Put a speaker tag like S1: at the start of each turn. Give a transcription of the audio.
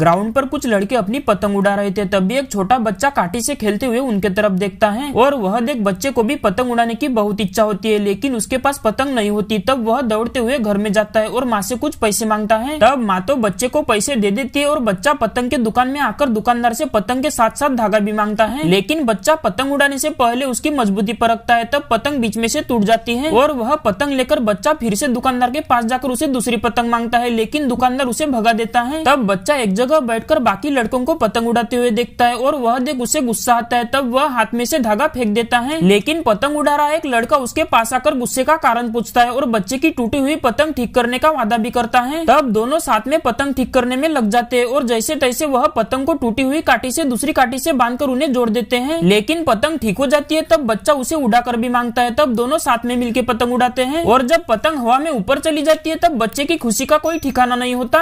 S1: ground पर कुछ लड़के अपनी पतंग उड़ा रहे थे तभी एक छोटा बच्चा काटी से खेलते हुए उनके तरफ देखता है और वह देख बच्चे को भी पतंग उड़ाने की बहुत इच्छा होती है लेकिन उसके पास पतंग नहीं होती तब वह दौड़ते हुए घर में जाता है और माँ से कुछ पैसे मांगता है तब माँ तो बच्चे को पैसे दे देती है और बच्चा पतंग के दुकान में आकर दुकानदार से पतंग के साथ साथ धागा भी मांगता है लेकिन बच्चा पतंग उड़ाने से पहले उसकी मजबूती परखता है तब पतंग बीच में से टूट जाती है और वह पतंग लेकर बच्चा फिर से दुकानदार के पास जाकर उसे दूसरी पतंग मांगता है लेकिन दुकानदार उसे भगा देता है तब बच्चा एक जगह बैठकर बाकी लड़कों को पतंग उड़ाते हुए देखता है और वह देख उसे गुस्सा आता है तब वह हाथ में से धागा फेंक देता है लेकिन पतंग उड़ा रहा एक लड़का उसके पास आकर गुस्से का कारण पूछता है और बच्चे की टूटी हुई पतंग ठीक करने का वादा भी करता है तब दोनों साथ में पतंग ठीक करने में लग जाते हैं और जैसे तैसे वह पतंग को टूटी हुई काटी से दूसरी काटी से बांधकर उन्हें जोड़ देते हैं लेकिन पतंग ठीक हो जाती है तब बच्चा उसे उड़ा कर भी मांगता है तब दोनों साथ में मिलकर पतंग उड़ाते हैं और जब पतंग हवा में ऊपर चली जाती है तब बच्चे की खुशी का कोई ठिकाना नहीं होता